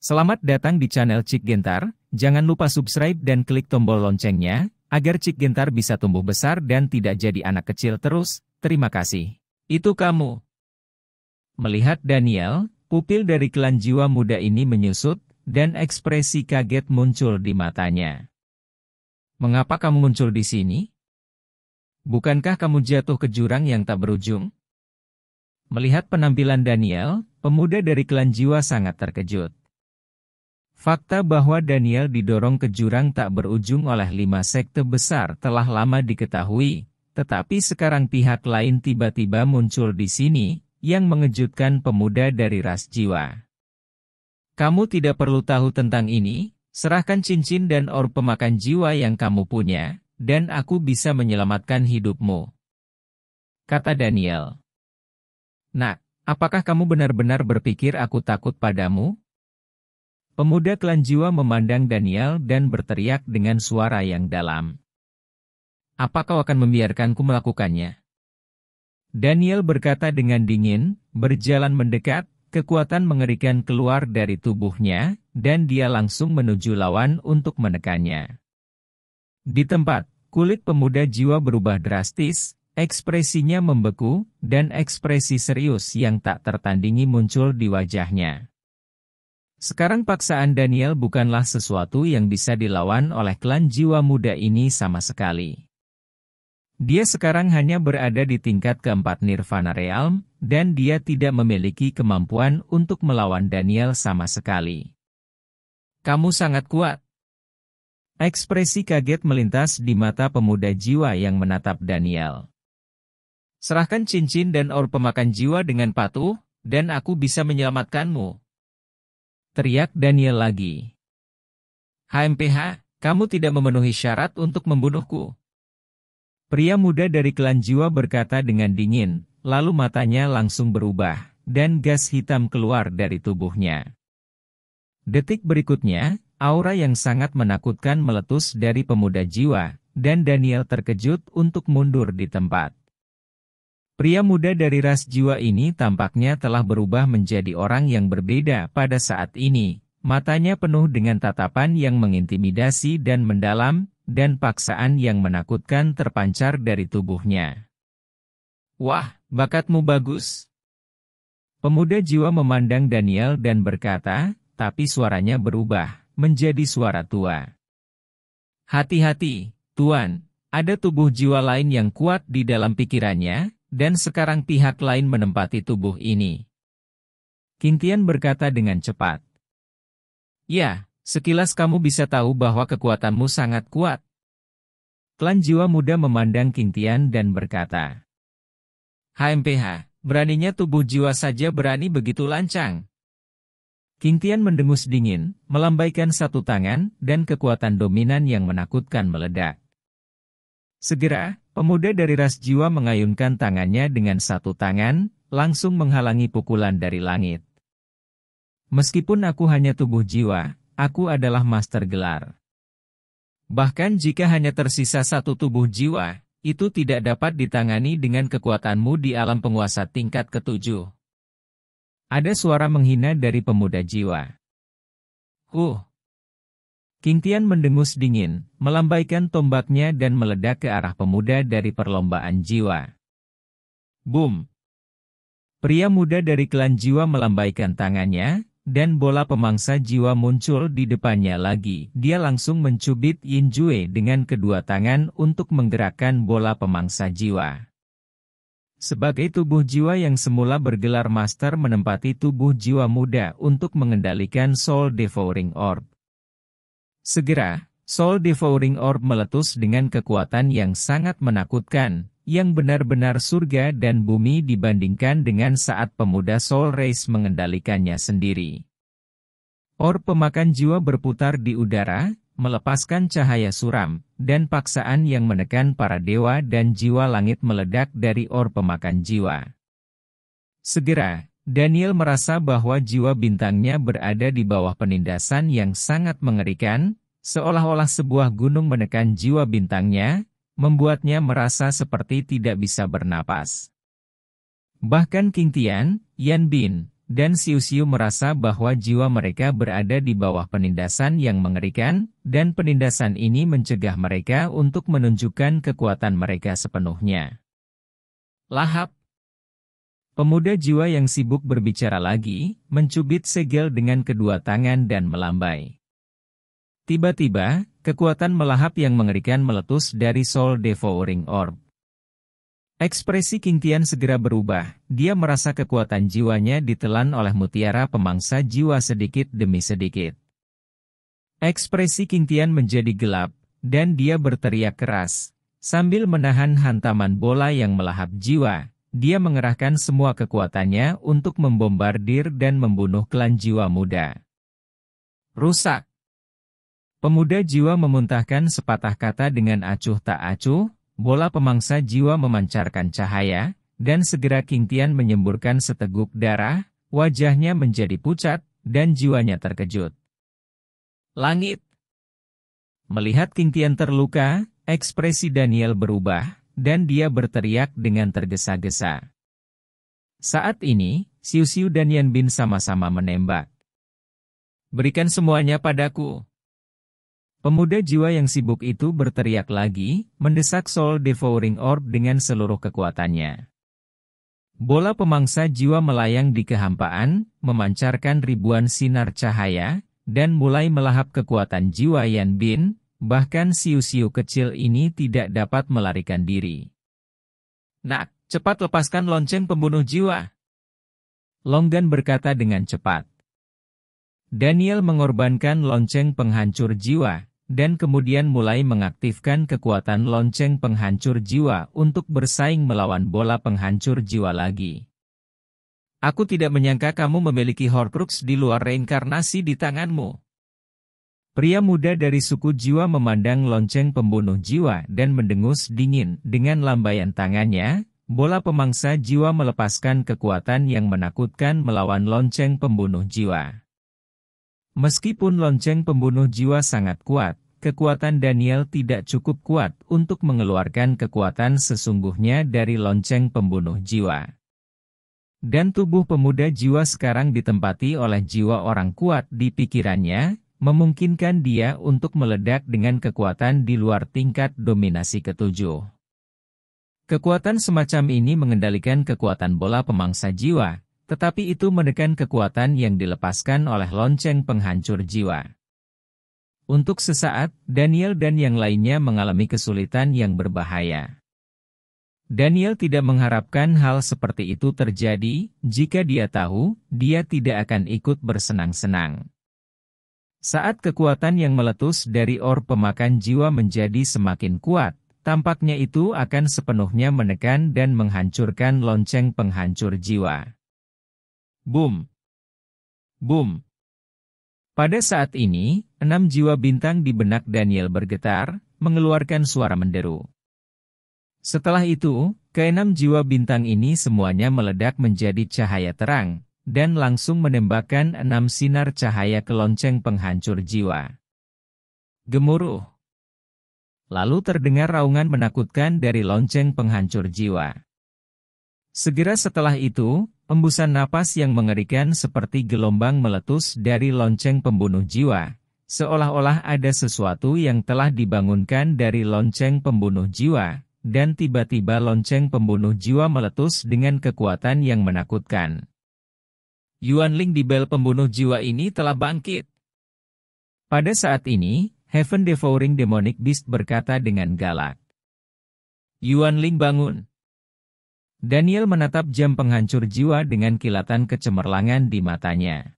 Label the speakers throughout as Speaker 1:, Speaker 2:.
Speaker 1: Selamat datang di channel Cik Gentar, jangan lupa subscribe dan klik tombol loncengnya, agar Cik Gentar bisa tumbuh besar dan tidak jadi anak kecil terus, terima kasih. Itu kamu. Melihat Daniel, pupil dari klan jiwa muda ini menyusut, dan ekspresi kaget muncul di matanya. Mengapa kamu muncul di sini? Bukankah kamu jatuh ke jurang yang tak berujung? Melihat penampilan Daniel, pemuda dari klan jiwa sangat terkejut. Fakta bahwa Daniel didorong ke jurang tak berujung oleh lima sekte besar telah lama diketahui, tetapi sekarang pihak lain tiba-tiba muncul di sini, yang mengejutkan pemuda dari ras jiwa. Kamu tidak perlu tahu tentang ini, serahkan cincin dan or pemakan jiwa yang kamu punya, dan aku bisa menyelamatkan hidupmu. Kata Daniel. Nak, apakah kamu benar-benar berpikir aku takut padamu? Pemuda Klan Jiwa memandang Daniel dan berteriak dengan suara yang dalam. Apa kau akan membiarkanku melakukannya? Daniel berkata dengan dingin, berjalan mendekat, kekuatan mengerikan keluar dari tubuhnya, dan dia langsung menuju lawan untuk menekannya. Di tempat, kulit pemuda jiwa berubah drastis, ekspresinya membeku, dan ekspresi serius yang tak tertandingi muncul di wajahnya. Sekarang paksaan Daniel bukanlah sesuatu yang bisa dilawan oleh klan jiwa muda ini sama sekali. Dia sekarang hanya berada di tingkat keempat Nirvana Realm, dan dia tidak memiliki kemampuan untuk melawan Daniel sama sekali. Kamu sangat kuat. Ekspresi kaget melintas di mata pemuda jiwa yang menatap Daniel. Serahkan cincin dan or pemakan jiwa dengan patuh, dan aku bisa menyelamatkanmu. Teriak Daniel lagi. HMPH, kamu tidak memenuhi syarat untuk membunuhku. Pria muda dari klan jiwa berkata dengan dingin, lalu matanya langsung berubah, dan gas hitam keluar dari tubuhnya. Detik berikutnya, aura yang sangat menakutkan meletus dari pemuda jiwa, dan Daniel terkejut untuk mundur di tempat. Pria muda dari ras jiwa ini tampaknya telah berubah menjadi orang yang berbeda pada saat ini. Matanya penuh dengan tatapan yang mengintimidasi dan mendalam, dan paksaan yang menakutkan terpancar dari tubuhnya. Wah, bakatmu bagus. Pemuda jiwa memandang Daniel dan berkata, tapi suaranya berubah, menjadi suara tua. Hati-hati, Tuan, ada tubuh jiwa lain yang kuat di dalam pikirannya, dan sekarang pihak lain menempati tubuh ini. Kintian berkata dengan cepat. Ya, sekilas kamu bisa tahu bahwa kekuatanmu sangat kuat. Klan jiwa muda memandang Kintian dan berkata. HMPH, beraninya tubuh jiwa saja berani begitu lancang. Kintian mendengus dingin, melambaikan satu tangan, dan kekuatan dominan yang menakutkan meledak. Segera, Pemuda dari ras jiwa mengayunkan tangannya dengan satu tangan, langsung menghalangi pukulan dari langit. Meskipun aku hanya tubuh jiwa, aku adalah master gelar. Bahkan jika hanya tersisa satu tubuh jiwa, itu tidak dapat ditangani dengan kekuatanmu di alam penguasa tingkat ketujuh. Ada suara menghina dari pemuda jiwa. Huh, Kintian mendengus dingin, melambaikan tombaknya dan meledak ke arah pemuda dari perlombaan jiwa. Boom! Pria muda dari klan jiwa melambaikan tangannya, dan bola pemangsa jiwa muncul di depannya lagi. Dia langsung mencubit Yin Jue dengan kedua tangan untuk menggerakkan bola pemangsa jiwa. Sebagai tubuh jiwa yang semula bergelar master menempati tubuh jiwa muda untuk mengendalikan Soul Devouring Orb. Segera, Soul Devouring Orb meletus dengan kekuatan yang sangat menakutkan, yang benar-benar surga dan bumi dibandingkan dengan saat pemuda Soul Race mengendalikannya sendiri. Orb pemakan jiwa berputar di udara, melepaskan cahaya suram, dan paksaan yang menekan para dewa dan jiwa langit meledak dari orb pemakan jiwa. Segera, Daniel merasa bahwa jiwa bintangnya berada di bawah penindasan yang sangat mengerikan, Seolah-olah sebuah gunung menekan jiwa bintangnya, membuatnya merasa seperti tidak bisa bernapas. Bahkan King Tian, Yan Bin, dan Siu Siu merasa bahwa jiwa mereka berada di bawah penindasan yang mengerikan, dan penindasan ini mencegah mereka untuk menunjukkan kekuatan mereka sepenuhnya. Lahap Pemuda jiwa yang sibuk berbicara lagi, mencubit segel dengan kedua tangan dan melambai. Tiba-tiba, kekuatan melahap yang mengerikan meletus dari Soul Devouring Orb. Ekspresi King Tian segera berubah, dia merasa kekuatan jiwanya ditelan oleh mutiara pemangsa jiwa sedikit demi sedikit. Ekspresi King Tian menjadi gelap, dan dia berteriak keras. Sambil menahan hantaman bola yang melahap jiwa, dia mengerahkan semua kekuatannya untuk membombardir dan membunuh klan jiwa muda. Rusak! Pemuda jiwa memuntahkan sepatah kata dengan acuh tak acuh, bola pemangsa jiwa memancarkan cahaya, dan segera kintian menyemburkan seteguk darah, wajahnya menjadi pucat, dan jiwanya terkejut. Langit Melihat kintian terluka, ekspresi Daniel berubah, dan dia berteriak dengan tergesa-gesa. Saat ini, Siu Siu dan Yan Bin sama-sama menembak. Berikan semuanya padaku. Pemuda jiwa yang sibuk itu berteriak lagi, mendesak Soul Devouring Orb dengan seluruh kekuatannya. Bola pemangsa jiwa melayang di kehampaan, memancarkan ribuan sinar cahaya, dan mulai melahap kekuatan jiwa Yan Bin, bahkan siu-siu kecil ini tidak dapat melarikan diri. Nak, cepat lepaskan lonceng pembunuh jiwa. Longgan berkata dengan cepat. Daniel mengorbankan lonceng penghancur jiwa, dan kemudian mulai mengaktifkan kekuatan lonceng penghancur jiwa untuk bersaing melawan bola penghancur jiwa lagi. Aku tidak menyangka kamu memiliki Horcrux di luar reinkarnasi di tanganmu. Pria muda dari suku jiwa memandang lonceng pembunuh jiwa dan mendengus dingin dengan lambaian tangannya, bola pemangsa jiwa melepaskan kekuatan yang menakutkan melawan lonceng pembunuh jiwa. Meskipun lonceng pembunuh jiwa sangat kuat, kekuatan Daniel tidak cukup kuat untuk mengeluarkan kekuatan sesungguhnya dari lonceng pembunuh jiwa. Dan tubuh pemuda jiwa sekarang ditempati oleh jiwa orang kuat di pikirannya, memungkinkan dia untuk meledak dengan kekuatan di luar tingkat dominasi ketujuh. Kekuatan semacam ini mengendalikan kekuatan bola pemangsa jiwa, tetapi itu menekan kekuatan yang dilepaskan oleh lonceng penghancur jiwa. Untuk sesaat, Daniel dan yang lainnya mengalami kesulitan yang berbahaya. Daniel tidak mengharapkan hal seperti itu terjadi, jika dia tahu, dia tidak akan ikut bersenang-senang. Saat kekuatan yang meletus dari or pemakan jiwa menjadi semakin kuat, tampaknya itu akan sepenuhnya menekan dan menghancurkan lonceng penghancur jiwa. Boom. Boom. Pada saat ini, enam jiwa bintang di benak Daniel bergetar, mengeluarkan suara menderu. Setelah itu, keenam jiwa bintang ini semuanya meledak menjadi cahaya terang, dan langsung menembakkan enam sinar cahaya ke lonceng penghancur jiwa. Gemuruh. Lalu terdengar raungan menakutkan dari lonceng penghancur jiwa. Segera setelah itu, Embusan napas yang mengerikan seperti gelombang meletus dari lonceng pembunuh jiwa, seolah-olah ada sesuatu yang telah dibangunkan dari lonceng pembunuh jiwa, dan tiba-tiba lonceng pembunuh jiwa meletus dengan kekuatan yang menakutkan. Yuan Ling di bel pembunuh jiwa ini telah bangkit. Pada saat ini, Heaven Devouring Demonic Beast berkata dengan galak. Yuan Ling bangun. Daniel menatap jam penghancur jiwa dengan kilatan kecemerlangan di matanya.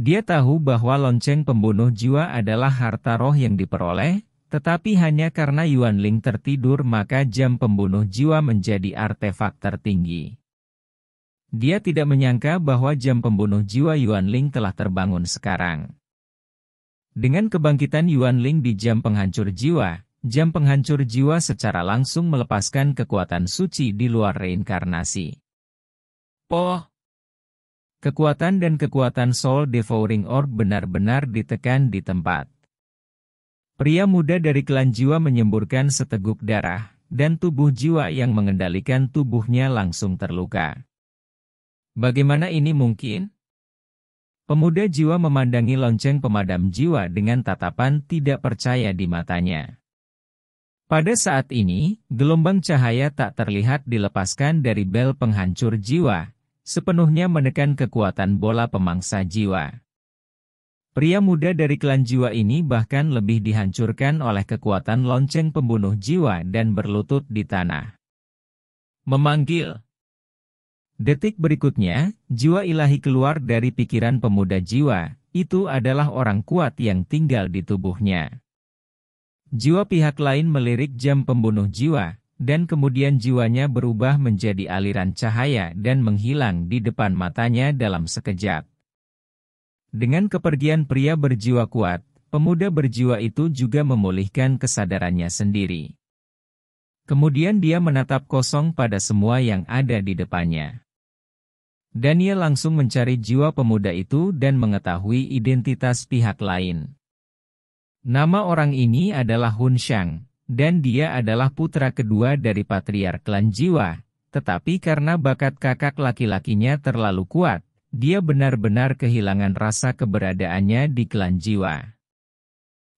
Speaker 1: Dia tahu bahwa lonceng pembunuh jiwa adalah harta roh yang diperoleh, tetapi hanya karena Yuan Ling tertidur maka jam pembunuh jiwa menjadi artefak tertinggi. Dia tidak menyangka bahwa jam pembunuh jiwa Yuan Ling telah terbangun sekarang. Dengan kebangkitan Yuan Ling di jam penghancur jiwa, jam penghancur jiwa secara langsung melepaskan kekuatan suci di luar reinkarnasi. Poh! Kekuatan dan kekuatan Soul Devouring Orb benar-benar ditekan di tempat. Pria muda dari klan jiwa menyemburkan seteguk darah, dan tubuh jiwa yang mengendalikan tubuhnya langsung terluka. Bagaimana ini mungkin? Pemuda jiwa memandangi lonceng pemadam jiwa dengan tatapan tidak percaya di matanya. Pada saat ini, gelombang cahaya tak terlihat dilepaskan dari bel penghancur jiwa, sepenuhnya menekan kekuatan bola pemangsa jiwa. Pria muda dari klan jiwa ini bahkan lebih dihancurkan oleh kekuatan lonceng pembunuh jiwa dan berlutut di tanah. Memanggil Detik berikutnya, jiwa ilahi keluar dari pikiran pemuda jiwa, itu adalah orang kuat yang tinggal di tubuhnya. Jiwa pihak lain melirik jam pembunuh jiwa, dan kemudian jiwanya berubah menjadi aliran cahaya dan menghilang di depan matanya dalam sekejap. Dengan kepergian pria berjiwa kuat, pemuda berjiwa itu juga memulihkan kesadarannya sendiri. Kemudian dia menatap kosong pada semua yang ada di depannya. Daniel langsung mencari jiwa pemuda itu dan mengetahui identitas pihak lain. Nama orang ini adalah Hun Shang, dan dia adalah putra kedua dari patriark klan Jiwa, tetapi karena bakat kakak laki-lakinya terlalu kuat, dia benar-benar kehilangan rasa keberadaannya di klan Jiwa.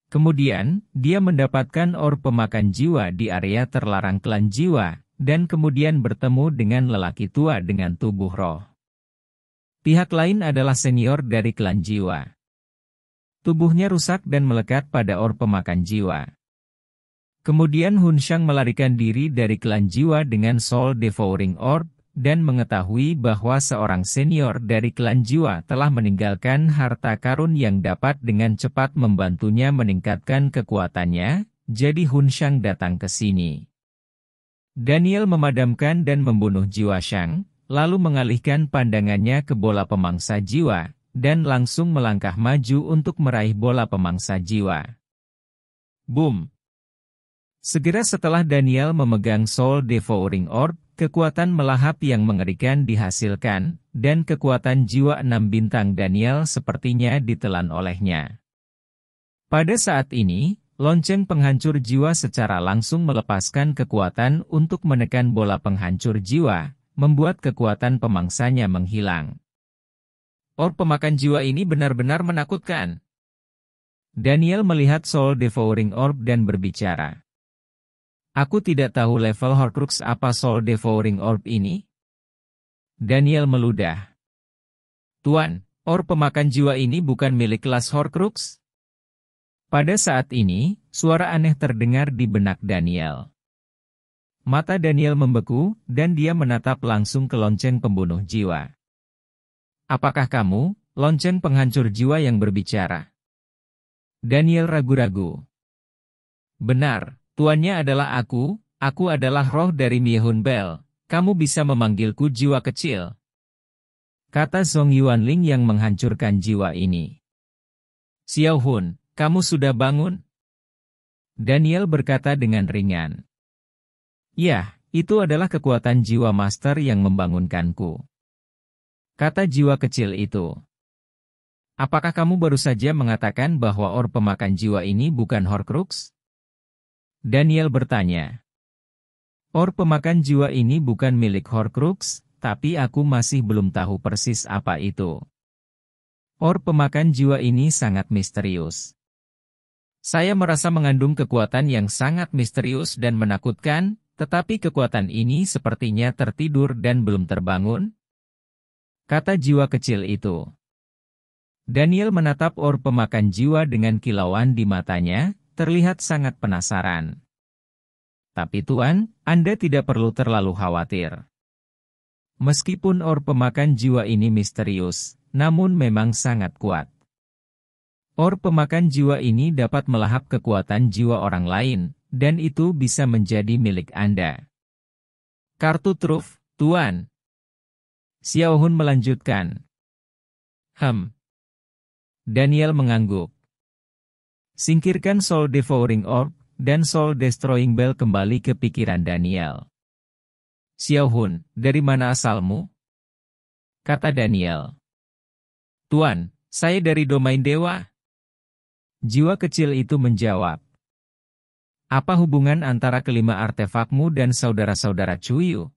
Speaker 1: Kemudian, dia mendapatkan or pemakan jiwa di area terlarang klan Jiwa, dan kemudian bertemu dengan lelaki tua dengan tubuh roh. Pihak lain adalah senior dari klan Jiwa. Tubuhnya rusak dan melekat pada or pemakan jiwa. Kemudian Hun Shang melarikan diri dari klan jiwa dengan Soul Devouring Orb, dan mengetahui bahwa seorang senior dari klan jiwa telah meninggalkan harta karun yang dapat dengan cepat membantunya meningkatkan kekuatannya, jadi Hun Shang datang ke sini. Daniel memadamkan dan membunuh jiwa Shang, lalu mengalihkan pandangannya ke bola pemangsa jiwa, dan langsung melangkah maju untuk meraih bola pemangsa jiwa. Boom! Segera setelah Daniel memegang Soul Devouring Orb, kekuatan melahap yang mengerikan dihasilkan, dan kekuatan jiwa enam bintang Daniel sepertinya ditelan olehnya. Pada saat ini, lonceng penghancur jiwa secara langsung melepaskan kekuatan untuk menekan bola penghancur jiwa, membuat kekuatan pemangsanya menghilang. Or pemakan jiwa ini benar-benar menakutkan. Daniel melihat Soul Devouring Orb dan berbicara. Aku tidak tahu level Horcrux apa Soul Devouring Orb ini? Daniel meludah. Tuan, Orb pemakan jiwa ini bukan milik kelas Horcrux? Pada saat ini, suara aneh terdengar di benak Daniel. Mata Daniel membeku, dan dia menatap langsung ke lonceng pembunuh jiwa. Apakah kamu, lonceng penghancur jiwa yang berbicara? Daniel ragu-ragu. Benar, tuannya adalah aku, aku adalah roh dari Miehun Bell. kamu bisa memanggilku jiwa kecil. Kata Song Yuanling yang menghancurkan jiwa ini. Xiao Hun, kamu sudah bangun? Daniel berkata dengan ringan. Yah, itu adalah kekuatan jiwa master yang membangunkanku. Kata jiwa kecil itu. Apakah kamu baru saja mengatakan bahwa or pemakan jiwa ini bukan Horcrux? Daniel bertanya. Or pemakan jiwa ini bukan milik Horcrux, tapi aku masih belum tahu persis apa itu. Or pemakan jiwa ini sangat misterius. Saya merasa mengandung kekuatan yang sangat misterius dan menakutkan, tetapi kekuatan ini sepertinya tertidur dan belum terbangun, kata jiwa kecil itu. Daniel menatap or pemakan jiwa dengan kilauan di matanya, terlihat sangat penasaran. Tapi Tuan, Anda tidak perlu terlalu khawatir. Meskipun or pemakan jiwa ini misterius, namun memang sangat kuat. Or pemakan jiwa ini dapat melahap kekuatan jiwa orang lain, dan itu bisa menjadi milik Anda. Kartu truf, Tuan, Xiao Hun melanjutkan. Hem. Daniel mengangguk. Singkirkan Soul Devouring Orb dan Soul Destroying Bell kembali ke pikiran Daniel. Xiao Hun, dari mana asalmu? Kata Daniel. Tuan, saya dari domain dewa. Jiwa kecil itu menjawab. Apa hubungan antara kelima artefakmu dan saudara-saudara -saudara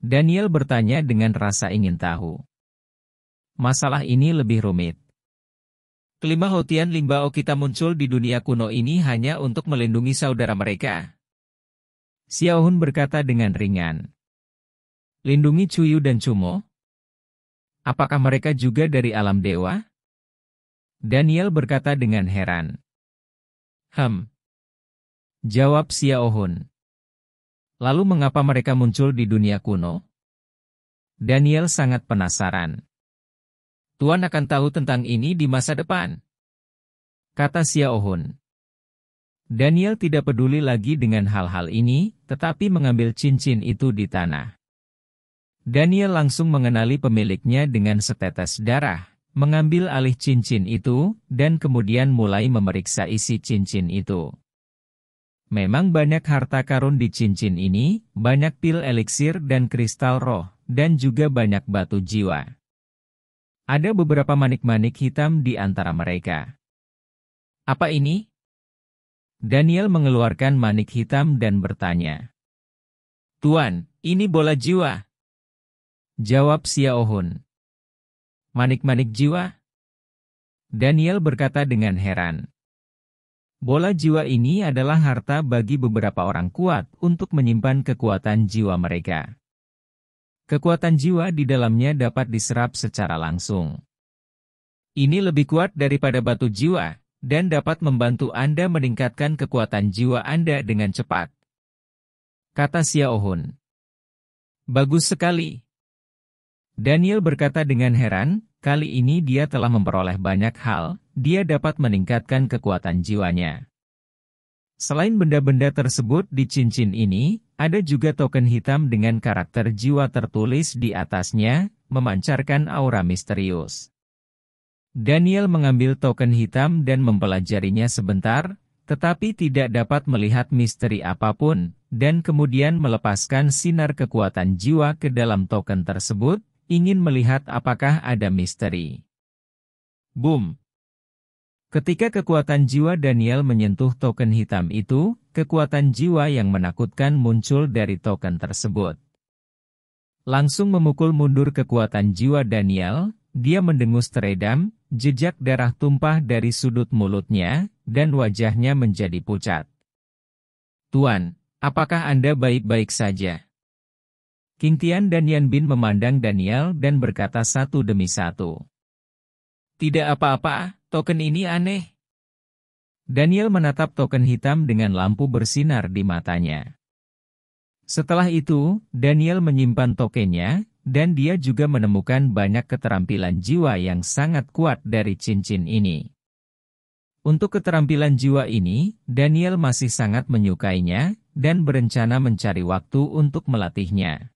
Speaker 1: Daniel bertanya dengan rasa ingin tahu. Masalah ini lebih rumit. Kelima Hotian Limbao kita muncul di dunia kuno ini hanya untuk melindungi saudara mereka. Xiaohun berkata dengan ringan. Lindungi Cuyu dan Cumo? Apakah mereka juga dari alam dewa? Daniel berkata dengan heran. Hem. Jawab Xiaohun. Lalu mengapa mereka muncul di dunia kuno? Daniel sangat penasaran. Tuan akan tahu tentang ini di masa depan. Kata Xiaohun. Daniel tidak peduli lagi dengan hal-hal ini, tetapi mengambil cincin itu di tanah. Daniel langsung mengenali pemiliknya dengan setetes darah, mengambil alih cincin itu, dan kemudian mulai memeriksa isi cincin itu. Memang banyak harta karun di cincin ini, banyak pil eliksir dan kristal roh, dan juga banyak batu jiwa. Ada beberapa manik-manik hitam di antara mereka. Apa ini? Daniel mengeluarkan manik hitam dan bertanya. Tuan, ini bola jiwa. Jawab Siaohun. Manik-manik jiwa? Daniel berkata dengan heran. Bola jiwa ini adalah harta bagi beberapa orang kuat untuk menyimpan kekuatan jiwa mereka. Kekuatan jiwa di dalamnya dapat diserap secara langsung. Ini lebih kuat daripada batu jiwa, dan dapat membantu Anda meningkatkan kekuatan jiwa Anda dengan cepat. Kata Xiaohun. Bagus sekali. Daniel berkata dengan heran, kali ini dia telah memperoleh banyak hal, dia dapat meningkatkan kekuatan jiwanya. Selain benda-benda tersebut di cincin ini, ada juga token hitam dengan karakter jiwa tertulis di atasnya, memancarkan aura misterius. Daniel mengambil token hitam dan mempelajarinya sebentar, tetapi tidak dapat melihat misteri apapun, dan kemudian melepaskan sinar kekuatan jiwa ke dalam token tersebut, ingin melihat apakah ada misteri. Boom! Ketika kekuatan jiwa Daniel menyentuh token hitam itu, kekuatan jiwa yang menakutkan muncul dari token tersebut. Langsung memukul mundur kekuatan jiwa Daniel, dia mendengus teredam, jejak darah tumpah dari sudut mulutnya, dan wajahnya menjadi pucat. Tuan, apakah Anda baik-baik saja? King Tian dan Yan Bin memandang Daniel dan berkata satu demi satu. Tidak apa-apa, Token ini aneh. Daniel menatap token hitam dengan lampu bersinar di matanya. Setelah itu, Daniel menyimpan tokennya, dan dia juga menemukan banyak keterampilan jiwa yang sangat kuat dari cincin ini. Untuk keterampilan jiwa ini, Daniel masih sangat menyukainya dan berencana mencari waktu untuk melatihnya.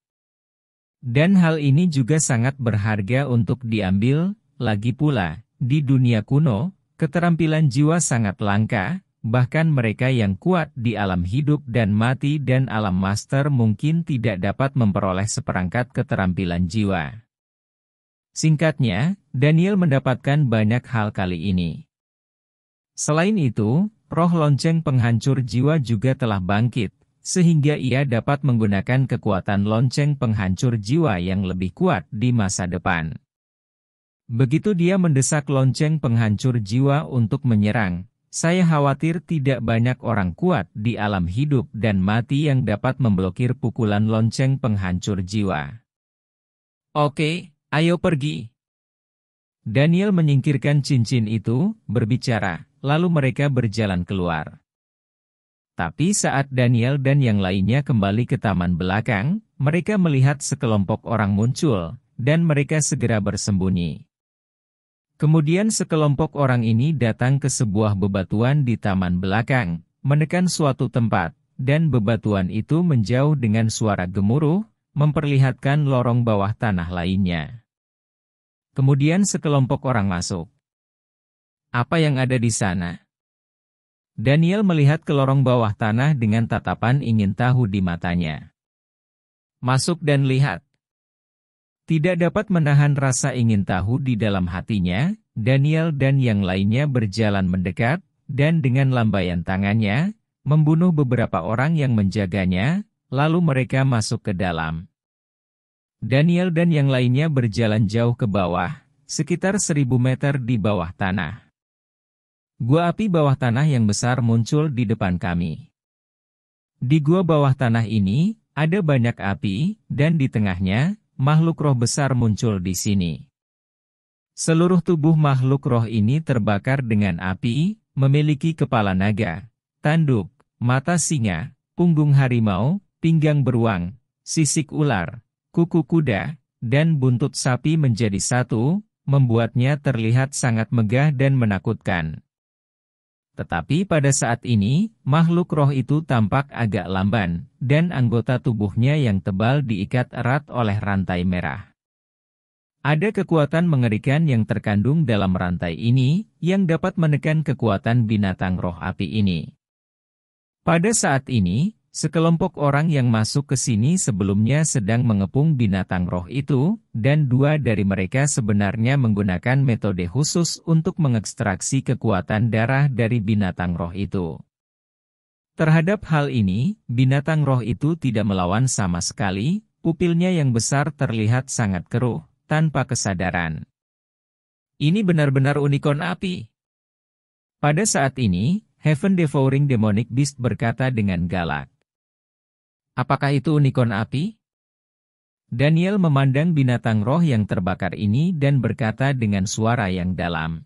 Speaker 1: Dan hal ini juga sangat berharga untuk diambil, lagi pula, di dunia kuno, keterampilan jiwa sangat langka, bahkan mereka yang kuat di alam hidup dan mati dan alam master mungkin tidak dapat memperoleh seperangkat keterampilan jiwa. Singkatnya, Daniel mendapatkan banyak hal kali ini. Selain itu, roh lonceng penghancur jiwa juga telah bangkit, sehingga ia dapat menggunakan kekuatan lonceng penghancur jiwa yang lebih kuat di masa depan. Begitu dia mendesak lonceng penghancur jiwa untuk menyerang, saya khawatir tidak banyak orang kuat di alam hidup dan mati yang dapat memblokir pukulan lonceng penghancur jiwa. Oke, ayo pergi. Daniel menyingkirkan cincin itu, berbicara, lalu mereka berjalan keluar. Tapi saat Daniel dan yang lainnya kembali ke taman belakang, mereka melihat sekelompok orang muncul, dan mereka segera bersembunyi. Kemudian sekelompok orang ini datang ke sebuah bebatuan di taman belakang, menekan suatu tempat, dan bebatuan itu menjauh dengan suara gemuruh, memperlihatkan lorong bawah tanah lainnya. Kemudian sekelompok orang masuk. Apa yang ada di sana? Daniel melihat ke lorong bawah tanah dengan tatapan ingin tahu di matanya. Masuk dan lihat. Tidak dapat menahan rasa ingin tahu di dalam hatinya, Daniel dan yang lainnya berjalan mendekat, dan dengan lambaian tangannya, membunuh beberapa orang yang menjaganya, lalu mereka masuk ke dalam. Daniel dan yang lainnya berjalan jauh ke bawah, sekitar seribu meter di bawah tanah. Gua api bawah tanah yang besar muncul di depan kami. Di gua bawah tanah ini, ada banyak api, dan di tengahnya, makhluk roh besar muncul di sini. Seluruh tubuh makhluk roh ini terbakar dengan api, memiliki kepala naga, tanduk, mata singa, punggung harimau, pinggang beruang, sisik ular, kuku kuda, dan buntut sapi menjadi satu, membuatnya terlihat sangat megah dan menakutkan. Tetapi pada saat ini, makhluk roh itu tampak agak lamban, dan anggota tubuhnya yang tebal diikat erat oleh rantai merah. Ada kekuatan mengerikan yang terkandung dalam rantai ini, yang dapat menekan kekuatan binatang roh api ini. Pada saat ini, Sekelompok orang yang masuk ke sini sebelumnya sedang mengepung binatang roh itu, dan dua dari mereka sebenarnya menggunakan metode khusus untuk mengekstraksi kekuatan darah dari binatang roh itu. Terhadap hal ini, binatang roh itu tidak melawan sama sekali, pupilnya yang besar terlihat sangat keruh, tanpa kesadaran. Ini benar-benar unicorn api. Pada saat ini, Heaven Devouring Demonic Beast berkata dengan galak. Apakah itu unicorn api? Daniel memandang binatang roh yang terbakar ini dan berkata dengan suara yang dalam.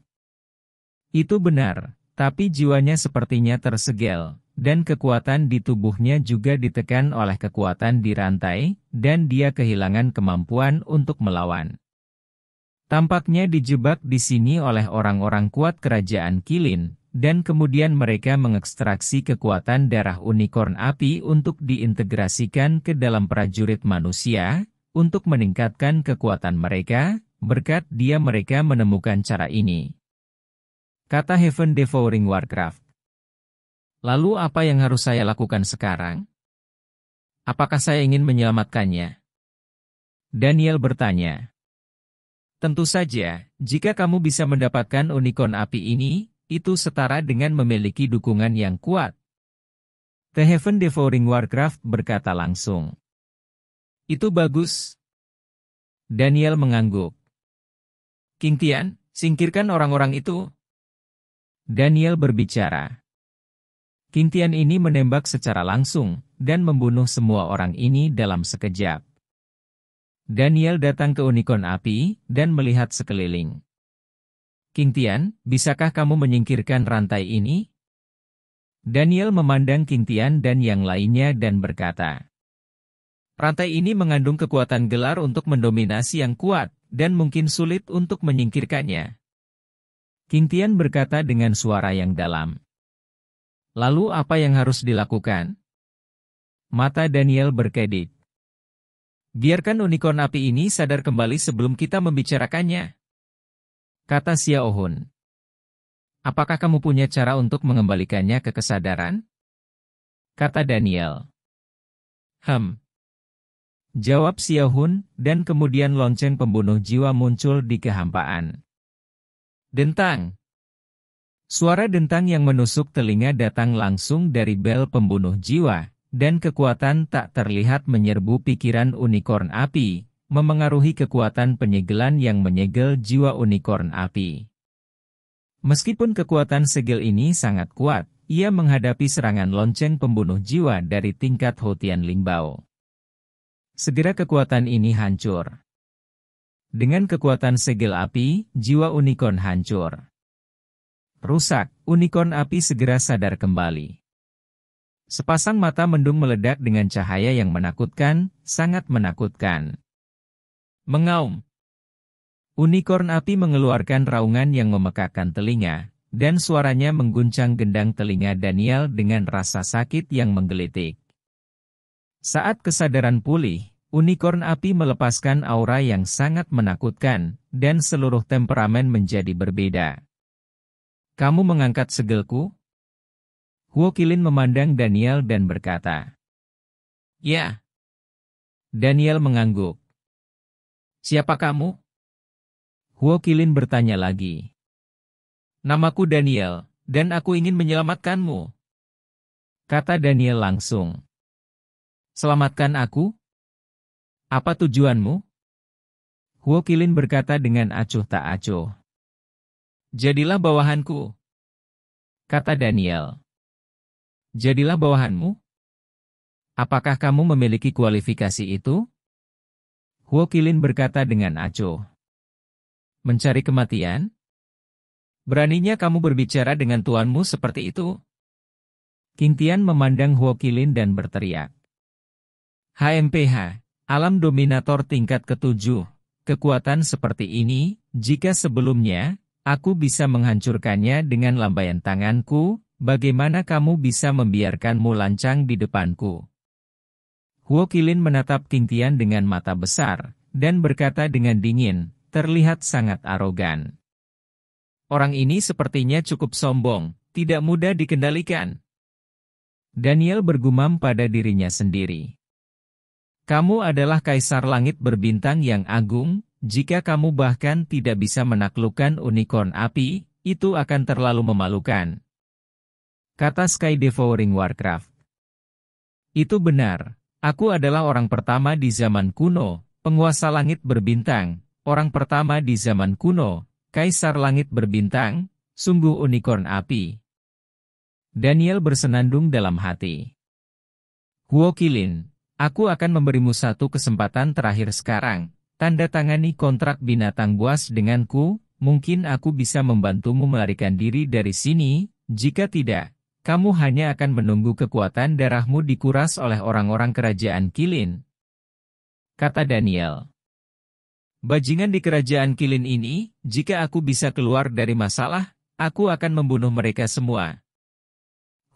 Speaker 1: Itu benar, tapi jiwanya sepertinya tersegel, dan kekuatan di tubuhnya juga ditekan oleh kekuatan di rantai, dan dia kehilangan kemampuan untuk melawan. Tampaknya dijebak di sini oleh orang-orang kuat kerajaan Kilin, dan kemudian mereka mengekstraksi kekuatan darah unicorn api untuk diintegrasikan ke dalam prajurit manusia, untuk meningkatkan kekuatan mereka, berkat dia mereka menemukan cara ini. Kata Heaven Devouring Warcraft. Lalu apa yang harus saya lakukan sekarang? Apakah saya ingin menyelamatkannya? Daniel bertanya. Tentu saja, jika kamu bisa mendapatkan unicorn api ini, itu setara dengan memiliki dukungan yang kuat. The Heaven Devouring Warcraft berkata langsung. Itu bagus. Daniel mengangguk. King Tian, singkirkan orang-orang itu. Daniel berbicara. King Tian ini menembak secara langsung dan membunuh semua orang ini dalam sekejap. Daniel datang ke unicorn api dan melihat sekeliling. King Tian, bisakah kamu menyingkirkan rantai ini? Daniel memandang King Tian dan yang lainnya dan berkata, Rantai ini mengandung kekuatan gelar untuk mendominasi yang kuat, dan mungkin sulit untuk menyingkirkannya. King Tian berkata dengan suara yang dalam. Lalu apa yang harus dilakukan? Mata Daniel berkedip. Biarkan unicorn api ini sadar kembali sebelum kita membicarakannya. Kata Xiaohun. Apakah kamu punya cara untuk mengembalikannya ke kesadaran? Kata Daniel. Hem. Jawab Xiaohun, dan kemudian lonceng pembunuh jiwa muncul di kehampaan. Dentang. Suara dentang yang menusuk telinga datang langsung dari bel pembunuh jiwa, dan kekuatan tak terlihat menyerbu pikiran unicorn api, memengaruhi kekuatan penyegelan yang menyegel jiwa unicorn api. Meskipun kekuatan segel ini sangat kuat, ia menghadapi serangan lonceng pembunuh jiwa dari tingkat Hotian Lingbao. Segera kekuatan ini hancur. Dengan kekuatan segel api, jiwa unicorn hancur. Rusak, unicorn api segera sadar kembali. Sepasang mata mendung meledak dengan cahaya yang menakutkan, sangat menakutkan. Mengaum. Unicorn api mengeluarkan raungan yang memekakan telinga, dan suaranya mengguncang gendang telinga Daniel dengan rasa sakit yang menggelitik. Saat kesadaran pulih, unicorn api melepaskan aura yang sangat menakutkan, dan seluruh temperamen menjadi berbeda. Kamu mengangkat segelku? Huokilin memandang Daniel dan berkata, Ya. Daniel mengangguk. Siapa kamu? Huo Kilin bertanya lagi. Namaku Daniel, dan aku ingin menyelamatkanmu. Kata Daniel langsung. Selamatkan aku? Apa tujuanmu? Huo Kilin berkata dengan acuh tak acuh. Jadilah bawahanku. Kata Daniel. Jadilah bawahanmu? Apakah kamu memiliki kualifikasi itu? Huo Kilin berkata dengan acuh. Mencari kematian? Beraninya kamu berbicara dengan tuanmu seperti itu? Kintian memandang Huo Kilin dan berteriak. HMPH, alam dominator tingkat ketujuh, kekuatan seperti ini, jika sebelumnya, aku bisa menghancurkannya dengan lambaian tanganku, bagaimana kamu bisa membiarkanmu lancang di depanku? Huo Kilin menatap Tian dengan mata besar, dan berkata dengan dingin, terlihat sangat arogan. Orang ini sepertinya cukup sombong, tidak mudah dikendalikan. Daniel bergumam pada dirinya sendiri. Kamu adalah kaisar langit berbintang yang agung, jika kamu bahkan tidak bisa menaklukkan unicorn api, itu akan terlalu memalukan. Kata Sky Devouring Warcraft. Itu benar, Aku adalah orang pertama di zaman kuno, penguasa langit berbintang, orang pertama di zaman kuno, kaisar langit berbintang, sungguh unicorn api. Daniel bersenandung dalam hati. Huo Kilin, aku akan memberimu satu kesempatan terakhir sekarang, tanda tangani kontrak binatang buas denganku, mungkin aku bisa membantumu melarikan diri dari sini, jika tidak, kamu hanya akan menunggu kekuatan darahmu dikuras oleh orang-orang kerajaan Kilin. Kata Daniel. Bajingan di kerajaan Kilin ini, jika aku bisa keluar dari masalah, aku akan membunuh mereka semua.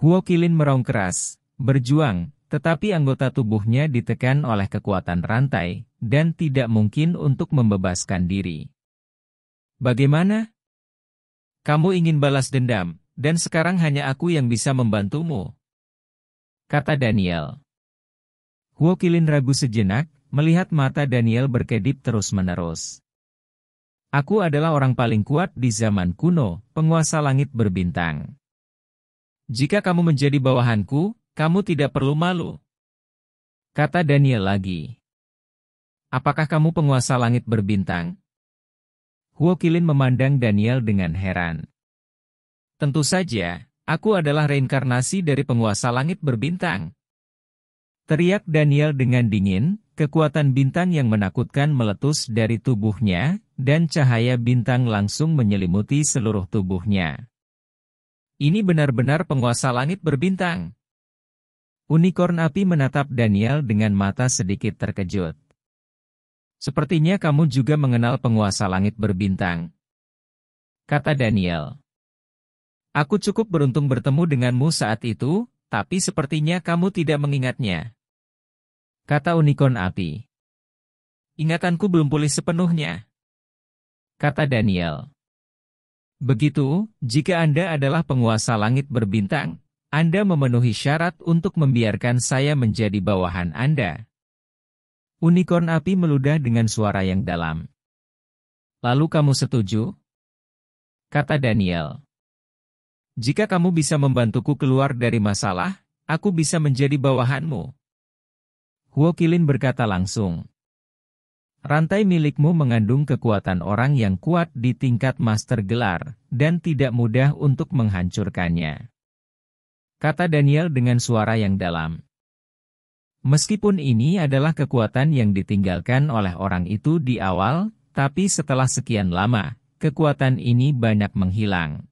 Speaker 1: Huo Kilin meraung keras, berjuang, tetapi anggota tubuhnya ditekan oleh kekuatan rantai, dan tidak mungkin untuk membebaskan diri. Bagaimana? Kamu ingin balas dendam, dan sekarang hanya aku yang bisa membantumu. Kata Daniel. Wokilin ragu sejenak, melihat mata Daniel berkedip terus-menerus. Aku adalah orang paling kuat di zaman kuno, penguasa langit berbintang. Jika kamu menjadi bawahanku, kamu tidak perlu malu. Kata Daniel lagi. Apakah kamu penguasa langit berbintang? Wokilin memandang Daniel dengan heran. Tentu saja, aku adalah reinkarnasi dari penguasa langit berbintang. Teriak Daniel dengan dingin, kekuatan bintang yang menakutkan meletus dari tubuhnya, dan cahaya bintang langsung menyelimuti seluruh tubuhnya. Ini benar-benar penguasa langit berbintang. Unicorn api menatap Daniel dengan mata sedikit terkejut. Sepertinya kamu juga mengenal penguasa langit berbintang. Kata Daniel. Aku cukup beruntung bertemu denganmu saat itu, tapi sepertinya kamu tidak mengingatnya. Kata unicorn api. Ingatanku belum pulih sepenuhnya. Kata Daniel. Begitu, jika Anda adalah penguasa langit berbintang, Anda memenuhi syarat untuk membiarkan saya menjadi bawahan Anda. Unicorn api meludah dengan suara yang dalam. Lalu kamu setuju? Kata Daniel. Jika kamu bisa membantuku keluar dari masalah, aku bisa menjadi bawahanmu. Huo Qilin berkata langsung. Rantai milikmu mengandung kekuatan orang yang kuat di tingkat master gelar, dan tidak mudah untuk menghancurkannya. Kata Daniel dengan suara yang dalam. Meskipun ini adalah kekuatan yang ditinggalkan oleh orang itu di awal, tapi setelah sekian lama, kekuatan ini banyak menghilang.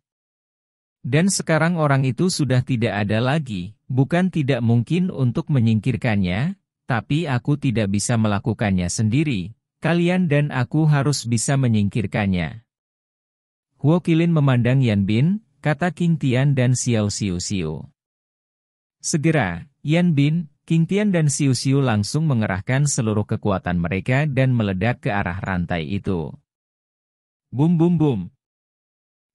Speaker 1: Dan sekarang orang itu sudah tidak ada lagi, bukan tidak mungkin untuk menyingkirkannya, tapi aku tidak bisa melakukannya sendiri, kalian dan aku harus bisa menyingkirkannya. Huo Qilin memandang Yan Bin, kata King Tian dan Xiao Xiu Xiu. Segera, Yan Bin, King Tian dan Xiu Xiu langsung mengerahkan seluruh kekuatan mereka dan meledak ke arah rantai itu. Bum bum bum.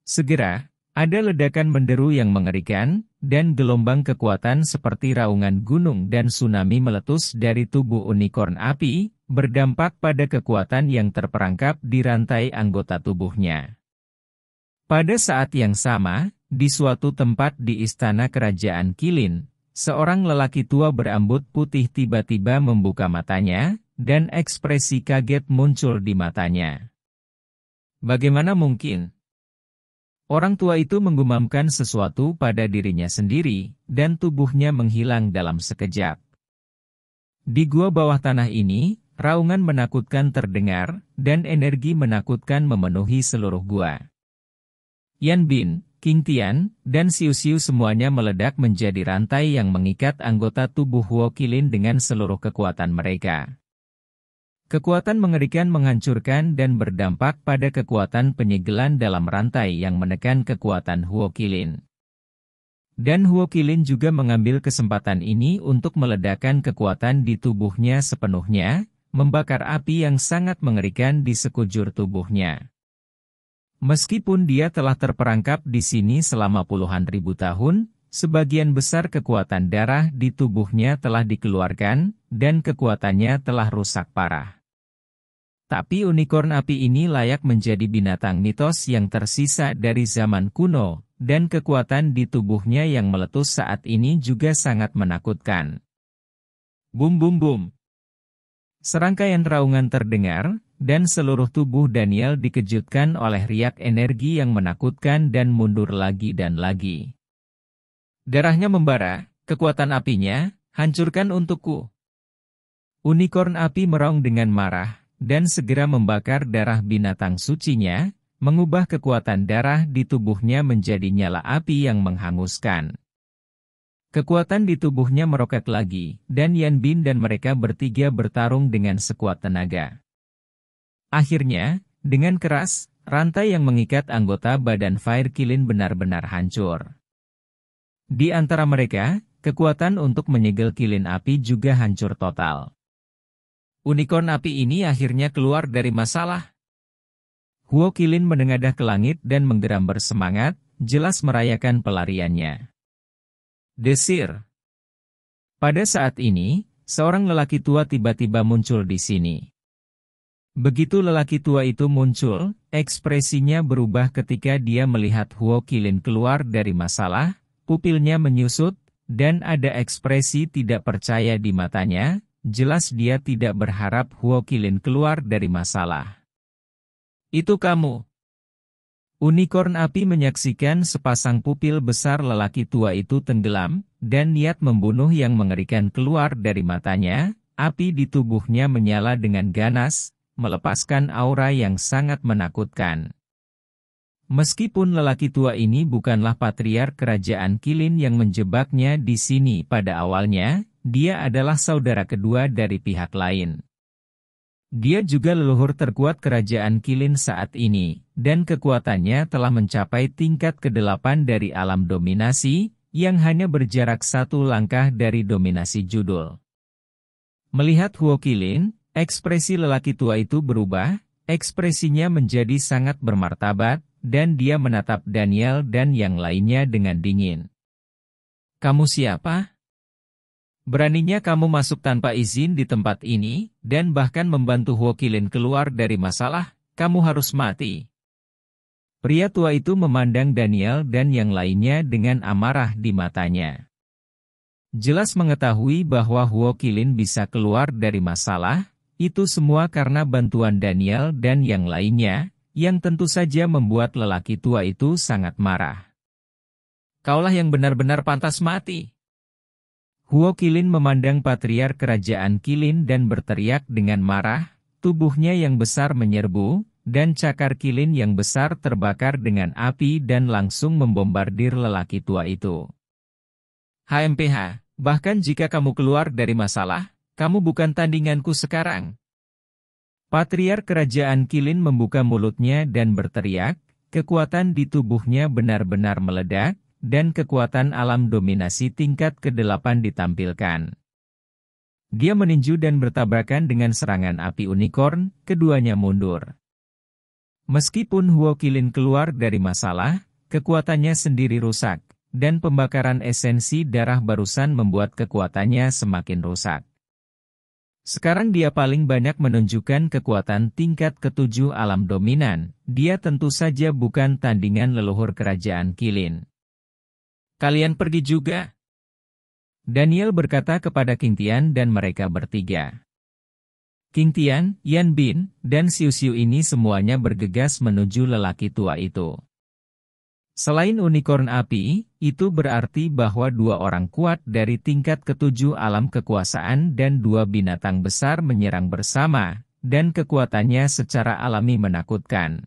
Speaker 1: Segera, ada ledakan menderu yang mengerikan, dan gelombang kekuatan seperti raungan gunung dan tsunami meletus dari tubuh unicorn api, berdampak pada kekuatan yang terperangkap di rantai anggota tubuhnya. Pada saat yang sama, di suatu tempat di istana kerajaan Kilin, seorang lelaki tua berambut putih tiba-tiba membuka matanya, dan ekspresi kaget muncul di matanya. Bagaimana mungkin, Orang tua itu menggumamkan sesuatu pada dirinya sendiri, dan tubuhnya menghilang dalam sekejap. Di gua bawah tanah ini, raungan menakutkan terdengar, dan energi menakutkan memenuhi seluruh gua. Yan Bin, King Tian, dan Siu Siu semuanya meledak menjadi rantai yang mengikat anggota tubuh Huo Qilin dengan seluruh kekuatan mereka. Kekuatan mengerikan menghancurkan dan berdampak pada kekuatan penyegelan dalam rantai yang menekan kekuatan Huokilin. Dan Huokilin juga mengambil kesempatan ini untuk meledakkan kekuatan di tubuhnya sepenuhnya, membakar api yang sangat mengerikan di sekujur tubuhnya. Meskipun dia telah terperangkap di sini selama puluhan ribu tahun, sebagian besar kekuatan darah di tubuhnya telah dikeluarkan, dan kekuatannya telah rusak parah. Tapi unicorn api ini layak menjadi binatang mitos yang tersisa dari zaman kuno, dan kekuatan di tubuhnya yang meletus saat ini juga sangat menakutkan. Bum bum bum. Serangkaian raungan terdengar, dan seluruh tubuh Daniel dikejutkan oleh riak energi yang menakutkan dan mundur lagi dan lagi. Darahnya membara, kekuatan apinya, hancurkan untukku. Unicorn api meraung dengan marah, dan segera membakar darah binatang sucinya, mengubah kekuatan darah di tubuhnya menjadi nyala api yang menghanguskan. Kekuatan di tubuhnya meroket lagi, dan Yan Bin dan mereka bertiga bertarung dengan sekuat tenaga. Akhirnya, dengan keras, rantai yang mengikat anggota badan Fire Kilin benar-benar hancur. Di antara mereka, kekuatan untuk menyegel kilin api juga hancur total. Unicorn api ini akhirnya keluar dari masalah. Huo Kilin menengadah ke langit dan menggeram bersemangat, jelas merayakan pelariannya. Desir Pada saat ini, seorang lelaki tua tiba-tiba muncul di sini. Begitu lelaki tua itu muncul, ekspresinya berubah ketika dia melihat Huo Kilin keluar dari masalah, pupilnya menyusut, dan ada ekspresi tidak percaya di matanya, jelas dia tidak berharap Huo Huokilin keluar dari masalah. Itu kamu. Unicorn api menyaksikan sepasang pupil besar lelaki tua itu tenggelam, dan niat membunuh yang mengerikan keluar dari matanya, api di tubuhnya menyala dengan ganas, melepaskan aura yang sangat menakutkan. Meskipun lelaki tua ini bukanlah patriar kerajaan Kilin yang menjebaknya di sini pada awalnya, dia adalah saudara kedua dari pihak lain. Dia juga leluhur terkuat kerajaan Kilin saat ini, dan kekuatannya telah mencapai tingkat ke-8 dari alam dominasi, yang hanya berjarak satu langkah dari dominasi judul. Melihat Huo Kilin, ekspresi lelaki tua itu berubah, ekspresinya menjadi sangat bermartabat, dan dia menatap Daniel dan yang lainnya dengan dingin. Kamu siapa? Beraninya kamu masuk tanpa izin di tempat ini, dan bahkan membantu Wokilin keluar dari masalah, kamu harus mati. Pria tua itu memandang Daniel dan yang lainnya dengan amarah di matanya. Jelas mengetahui bahwa Wokilin bisa keluar dari masalah, itu semua karena bantuan Daniel dan yang lainnya, yang tentu saja membuat lelaki tua itu sangat marah. Kaulah yang benar-benar pantas mati. Huo Kilin memandang patriar kerajaan Kilin dan berteriak dengan marah, tubuhnya yang besar menyerbu, dan cakar Kilin yang besar terbakar dengan api dan langsung membombardir lelaki tua itu. HMPH, bahkan jika kamu keluar dari masalah, kamu bukan tandinganku sekarang. Patriar kerajaan Kilin membuka mulutnya dan berteriak, kekuatan di tubuhnya benar-benar meledak, dan kekuatan alam dominasi tingkat ke-8 ditampilkan. Dia meninju dan bertabrakan dengan serangan api unicorn, keduanya mundur. Meskipun Huo Huokilin keluar dari masalah, kekuatannya sendiri rusak, dan pembakaran esensi darah barusan membuat kekuatannya semakin rusak. Sekarang dia paling banyak menunjukkan kekuatan tingkat ketujuh alam dominan, dia tentu saja bukan tandingan leluhur kerajaan Kilin. Kalian pergi juga. Daniel berkata kepada King Tian dan mereka bertiga. King Tian, Yan Bin, dan Xiu Xiu ini semuanya bergegas menuju lelaki tua itu. Selain unicorn api, itu berarti bahwa dua orang kuat dari tingkat ketujuh alam kekuasaan dan dua binatang besar menyerang bersama, dan kekuatannya secara alami menakutkan.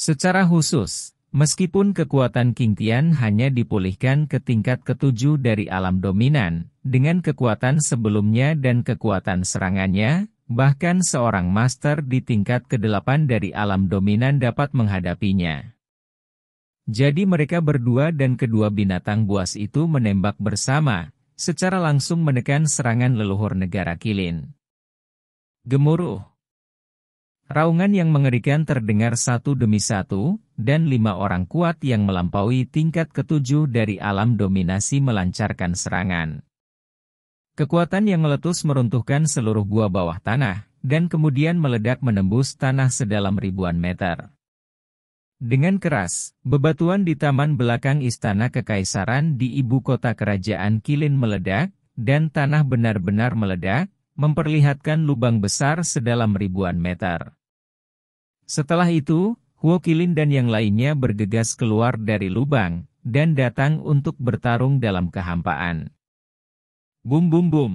Speaker 1: Secara khusus, Meskipun kekuatan King Tian hanya dipulihkan ke tingkat ketujuh dari alam dominan, dengan kekuatan sebelumnya dan kekuatan serangannya, bahkan seorang master di tingkat kedelapan dari alam dominan dapat menghadapinya. Jadi mereka berdua dan kedua binatang buas itu menembak bersama, secara langsung menekan serangan leluhur negara Kilin. Gemuruh Raungan yang mengerikan terdengar satu demi satu, dan lima orang kuat yang melampaui tingkat ketujuh dari alam dominasi melancarkan serangan. Kekuatan yang meletus meruntuhkan seluruh gua bawah tanah, dan kemudian meledak menembus tanah sedalam ribuan meter. Dengan keras, bebatuan di taman belakang istana kekaisaran di ibu kota kerajaan Kilin meledak, dan tanah benar-benar meledak, memperlihatkan lubang besar sedalam ribuan meter. Setelah itu, Huo Qilin dan yang lainnya bergegas keluar dari lubang, dan datang untuk bertarung dalam kehampaan. Bum bum bum.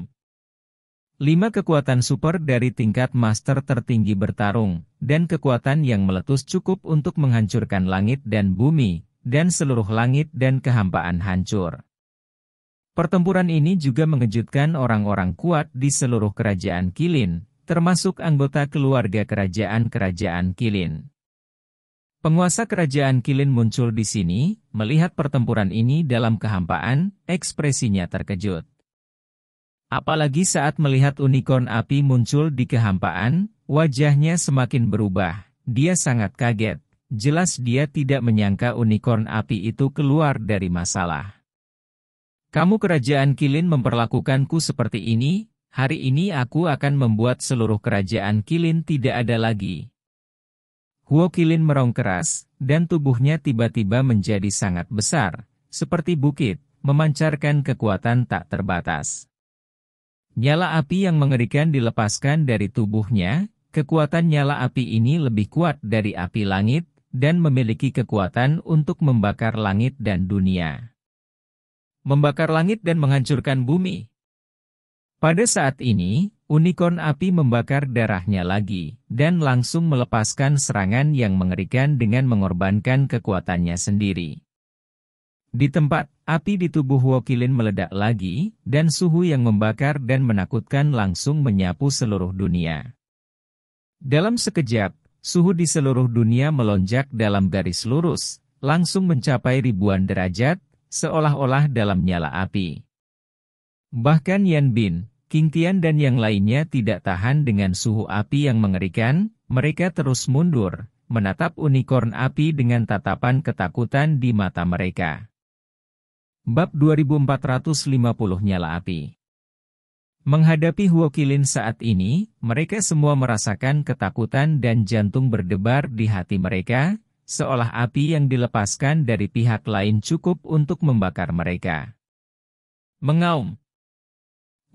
Speaker 1: Lima kekuatan super dari tingkat master tertinggi bertarung, dan kekuatan yang meletus cukup untuk menghancurkan langit dan bumi, dan seluruh langit dan kehampaan hancur. Pertempuran ini juga mengejutkan orang-orang kuat di seluruh kerajaan Kilin, termasuk anggota keluarga kerajaan-kerajaan Kilin. Penguasa kerajaan Kilin muncul di sini, melihat pertempuran ini dalam kehampaan, ekspresinya terkejut. Apalagi saat melihat unicorn api muncul di kehampaan, wajahnya semakin berubah, dia sangat kaget, jelas dia tidak menyangka unicorn api itu keluar dari masalah. Kamu kerajaan Kilin memperlakukanku seperti ini, Hari ini aku akan membuat seluruh kerajaan Kilin tidak ada lagi. Huo Kilin merong keras, dan tubuhnya tiba-tiba menjadi sangat besar, seperti bukit, memancarkan kekuatan tak terbatas. Nyala api yang mengerikan dilepaskan dari tubuhnya, kekuatan nyala api ini lebih kuat dari api langit, dan memiliki kekuatan untuk membakar langit dan dunia. Membakar langit dan menghancurkan bumi. Pada saat ini, unicorn api membakar darahnya lagi, dan langsung melepaskan serangan yang mengerikan dengan mengorbankan kekuatannya sendiri. Di tempat, api di tubuh Wokilin meledak lagi, dan suhu yang membakar dan menakutkan langsung menyapu seluruh dunia. Dalam sekejap, suhu di seluruh dunia melonjak dalam garis lurus, langsung mencapai ribuan derajat, seolah-olah dalam nyala api. Bahkan Yan Bin, King Tian dan yang lainnya tidak tahan dengan suhu api yang mengerikan, mereka terus mundur, menatap unicorn api dengan tatapan ketakutan di mata mereka. Bab 2450 Nyala Api Menghadapi Huokilin saat ini, mereka semua merasakan ketakutan dan jantung berdebar di hati mereka, seolah api yang dilepaskan dari pihak lain cukup untuk membakar mereka. Mengaum,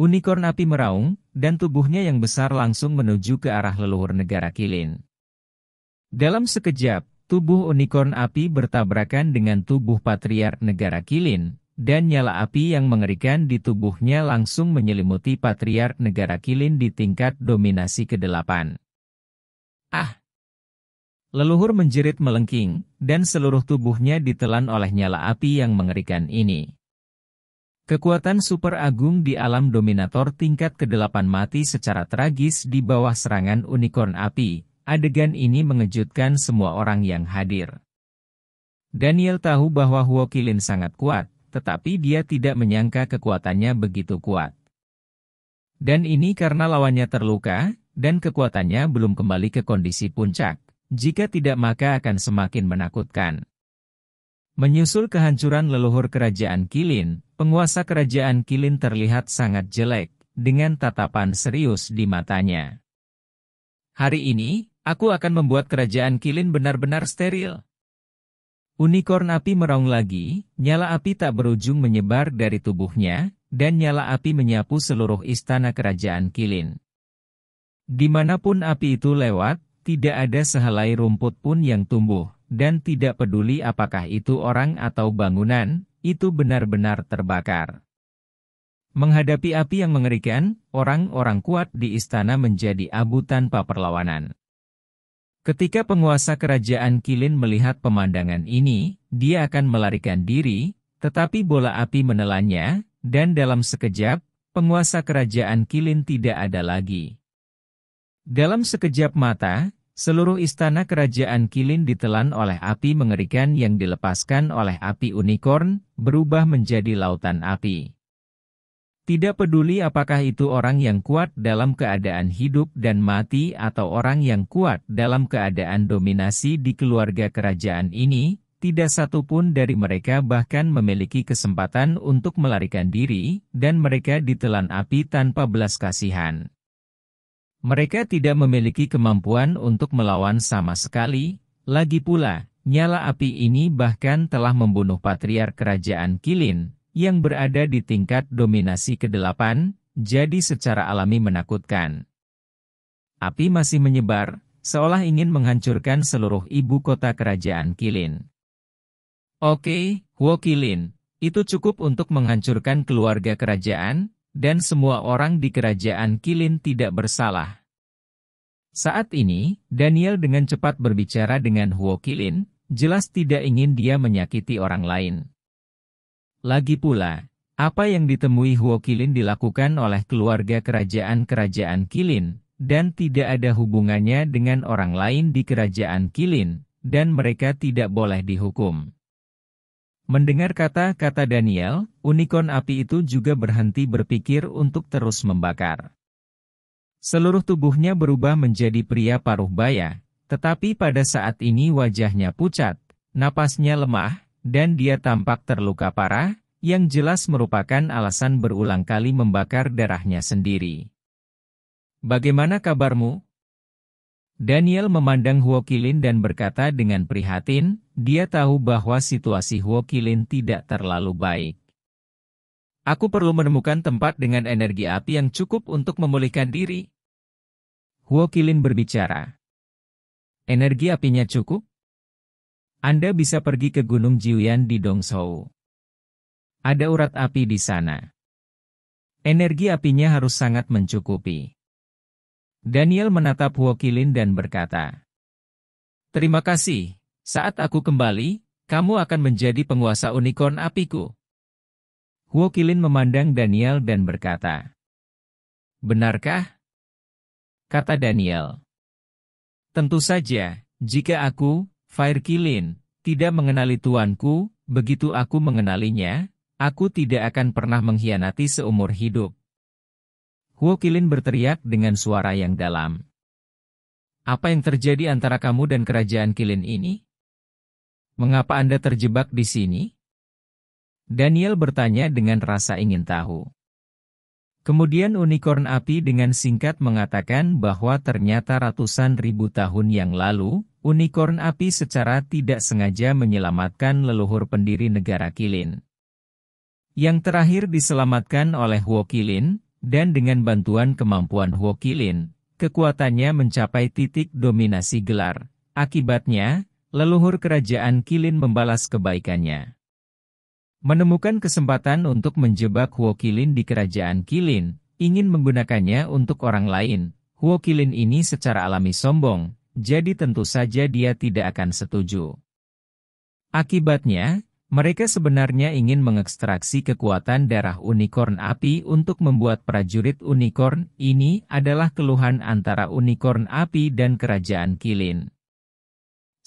Speaker 1: Unicorn api meraung, dan tubuhnya yang besar langsung menuju ke arah leluhur negara Kilin. Dalam sekejap, tubuh unicorn api bertabrakan dengan tubuh patriark negara Kilin, dan nyala api yang mengerikan di tubuhnya langsung menyelimuti patriark negara Kilin di tingkat dominasi ke-8. Ah! Leluhur menjerit melengking, dan seluruh tubuhnya ditelan oleh nyala api yang mengerikan ini. Kekuatan super agung di alam dominator tingkat ke-8 mati secara tragis di bawah serangan unicorn api. Adegan ini mengejutkan semua orang yang hadir. Daniel tahu bahwa Huokilin sangat kuat, tetapi dia tidak menyangka kekuatannya begitu kuat. Dan ini karena lawannya terluka, dan kekuatannya belum kembali ke kondisi puncak. Jika tidak maka akan semakin menakutkan. Menyusul kehancuran leluhur kerajaan Kilin, penguasa kerajaan Kilin terlihat sangat jelek, dengan tatapan serius di matanya. Hari ini, aku akan membuat kerajaan Kilin benar-benar steril. Unicorn api meraung lagi, nyala api tak berujung menyebar dari tubuhnya, dan nyala api menyapu seluruh istana kerajaan Kilin. Dimanapun api itu lewat, tidak ada sehelai rumput pun yang tumbuh, dan tidak peduli apakah itu orang atau bangunan, itu benar-benar terbakar. Menghadapi api yang mengerikan, orang-orang kuat di istana menjadi abu tanpa perlawanan. Ketika penguasa kerajaan Kilin melihat pemandangan ini, dia akan melarikan diri, tetapi bola api menelannya, dan dalam sekejap, penguasa kerajaan Kilin tidak ada lagi. Dalam sekejap mata, Seluruh istana kerajaan Kilin ditelan oleh api mengerikan yang dilepaskan oleh api unicorn, berubah menjadi lautan api. Tidak peduli apakah itu orang yang kuat dalam keadaan hidup dan mati atau orang yang kuat dalam keadaan dominasi di keluarga kerajaan ini, tidak satu pun dari mereka bahkan memiliki kesempatan untuk melarikan diri, dan mereka ditelan api tanpa belas kasihan. Mereka tidak memiliki kemampuan untuk melawan sama sekali, lagi pula, nyala api ini bahkan telah membunuh patriark kerajaan Kilin, yang berada di tingkat dominasi ke-8, jadi secara alami menakutkan. Api masih menyebar, seolah ingin menghancurkan seluruh ibu kota kerajaan Kilin. Oke, Huo Kilin, itu cukup untuk menghancurkan keluarga kerajaan, dan semua orang di kerajaan Kilin tidak bersalah. Saat ini, Daniel dengan cepat berbicara dengan Huo Kilin, jelas tidak ingin dia menyakiti orang lain. Lagi pula, apa yang ditemui Huo Kilin dilakukan oleh keluarga kerajaan-kerajaan Kilin, dan tidak ada hubungannya dengan orang lain di kerajaan Kilin, dan mereka tidak boleh dihukum. Mendengar kata-kata Daniel, unicorn api itu juga berhenti berpikir untuk terus membakar. Seluruh tubuhnya berubah menjadi pria paruh baya, tetapi pada saat ini wajahnya pucat, napasnya lemah, dan dia tampak terluka parah, yang jelas merupakan alasan berulang kali membakar darahnya sendiri. Bagaimana kabarmu, Daniel memandang Huo Qilin dan berkata dengan prihatin, dia tahu bahwa situasi Huo Qilin tidak terlalu baik. Aku perlu menemukan tempat dengan energi api yang cukup untuk memulihkan diri. Huo Qilin berbicara. Energi apinya cukup? Anda bisa pergi ke Gunung Jiuyan di Dongshou. Ada urat api di sana. Energi apinya harus sangat mencukupi. Daniel menatap Wokilin dan berkata, Terima kasih, saat aku kembali, kamu akan menjadi penguasa unicorn apiku. Wokilin memandang Daniel dan berkata, Benarkah? Kata Daniel. Tentu saja, jika aku, Fire Kilin, tidak mengenali tuanku, begitu aku mengenalinya, aku tidak akan pernah mengkhianati seumur hidup. Kuo Kilin berteriak dengan suara yang dalam. Apa yang terjadi antara kamu dan kerajaan Kilin ini? Mengapa Anda terjebak di sini? Daniel bertanya dengan rasa ingin tahu. Kemudian unicorn api dengan singkat mengatakan bahwa ternyata ratusan ribu tahun yang lalu, unicorn api secara tidak sengaja menyelamatkan leluhur pendiri negara Kilin. Yang terakhir diselamatkan oleh Huo Kilin, dan dengan bantuan kemampuan Huokilin, kekuatannya mencapai titik dominasi gelar. Akibatnya, leluhur kerajaan Kilin membalas kebaikannya. Menemukan kesempatan untuk menjebak Huokilin di kerajaan Kilin, ingin menggunakannya untuk orang lain, Huokilin ini secara alami sombong, jadi tentu saja dia tidak akan setuju. Akibatnya, mereka sebenarnya ingin mengekstraksi kekuatan darah unicorn api untuk membuat prajurit unicorn ini adalah keluhan antara unicorn api dan kerajaan Kilin.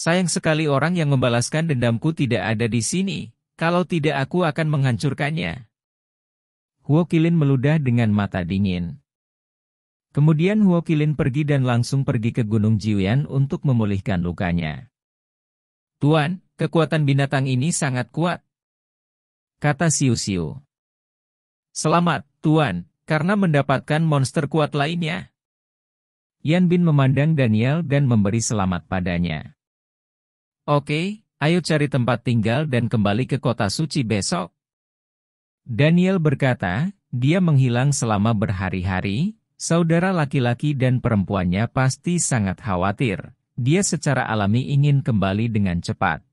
Speaker 1: Sayang sekali orang yang membalaskan dendamku tidak ada di sini, kalau tidak aku akan menghancurkannya. Huo Kilin meludah dengan mata dingin. Kemudian Huo Kilin pergi dan langsung pergi ke Gunung Jiuyan untuk memulihkan lukanya. Tuan, Kekuatan binatang ini sangat kuat. Kata Siu Siu. Selamat, Tuan, karena mendapatkan monster kuat lainnya. Yan Bin memandang Daniel dan memberi selamat padanya. Oke, ayo cari tempat tinggal dan kembali ke kota suci besok. Daniel berkata, dia menghilang selama berhari-hari, saudara laki-laki dan perempuannya pasti sangat khawatir. Dia secara alami ingin kembali dengan cepat.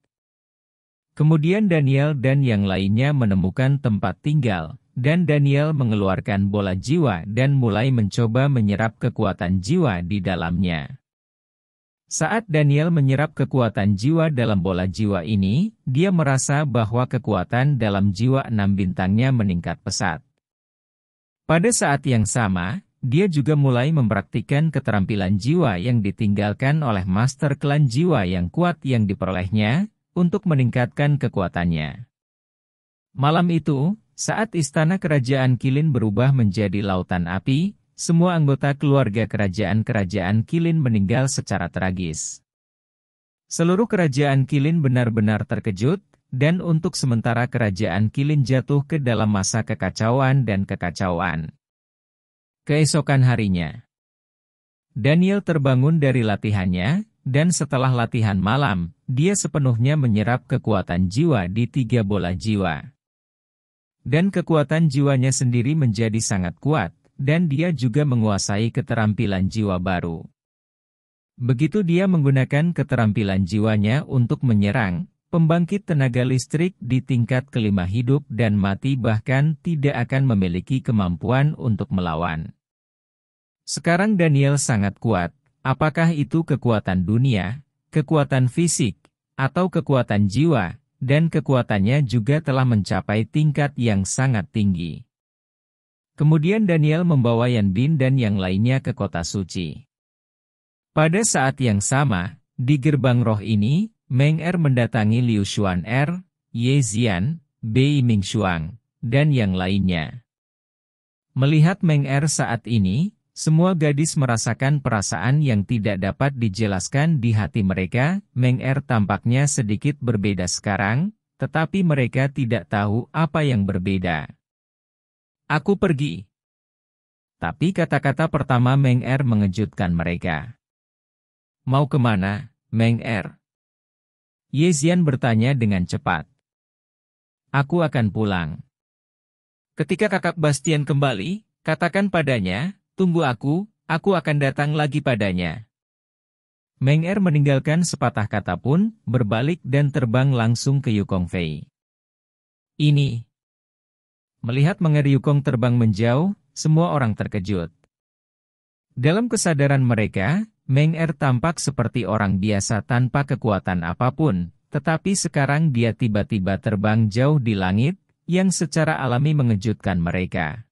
Speaker 1: Kemudian Daniel dan yang lainnya menemukan tempat tinggal, dan Daniel mengeluarkan bola jiwa dan mulai mencoba menyerap kekuatan jiwa di dalamnya. Saat Daniel menyerap kekuatan jiwa dalam bola jiwa ini, dia merasa bahwa kekuatan dalam jiwa enam bintangnya meningkat pesat. Pada saat yang sama, dia juga mulai mempraktikkan keterampilan jiwa yang ditinggalkan oleh master klan jiwa yang kuat yang diperolehnya, untuk meningkatkan kekuatannya. Malam itu, saat istana kerajaan Kilin berubah menjadi lautan api, semua anggota keluarga kerajaan-kerajaan Kilin meninggal secara tragis. Seluruh kerajaan Kilin benar-benar terkejut, dan untuk sementara kerajaan Kilin jatuh ke dalam masa kekacauan dan kekacauan. Keesokan harinya, Daniel terbangun dari latihannya, dan setelah latihan malam, dia sepenuhnya menyerap kekuatan jiwa di tiga bola jiwa. Dan kekuatan jiwanya sendiri menjadi sangat kuat, dan dia juga menguasai keterampilan jiwa baru. Begitu dia menggunakan keterampilan jiwanya untuk menyerang, pembangkit tenaga listrik di tingkat kelima hidup dan mati bahkan tidak akan memiliki kemampuan untuk melawan. Sekarang Daniel sangat kuat, Apakah itu kekuatan dunia, kekuatan fisik, atau kekuatan jiwa, dan kekuatannya juga telah mencapai tingkat yang sangat tinggi. Kemudian Daniel membawa Yan Bin dan yang lainnya ke kota suci. Pada saat yang sama, di gerbang roh ini, Meng Er mendatangi Liu Xuan Er, Ye Zian, Bei Ming Shuang, dan yang lainnya. Melihat Meng Er saat ini, semua gadis merasakan perasaan yang tidak dapat dijelaskan di hati mereka, Meng Er tampaknya sedikit berbeda sekarang, tetapi mereka tidak tahu apa yang berbeda. Aku pergi. Tapi kata-kata pertama Meng Er mengejutkan mereka. Mau kemana, Meng Er? Ye Yezian bertanya dengan cepat. Aku akan pulang. Ketika kakak Bastian kembali, katakan padanya, Tunggu aku, aku akan datang lagi padanya. Meng Er meninggalkan sepatah kata pun, berbalik dan terbang langsung ke Yukong Fei. Ini. Melihat Meng Er Yukong terbang menjauh, semua orang terkejut. Dalam kesadaran mereka, Meng Er tampak seperti orang biasa tanpa kekuatan apapun, tetapi sekarang dia tiba-tiba terbang jauh di langit, yang secara alami mengejutkan mereka.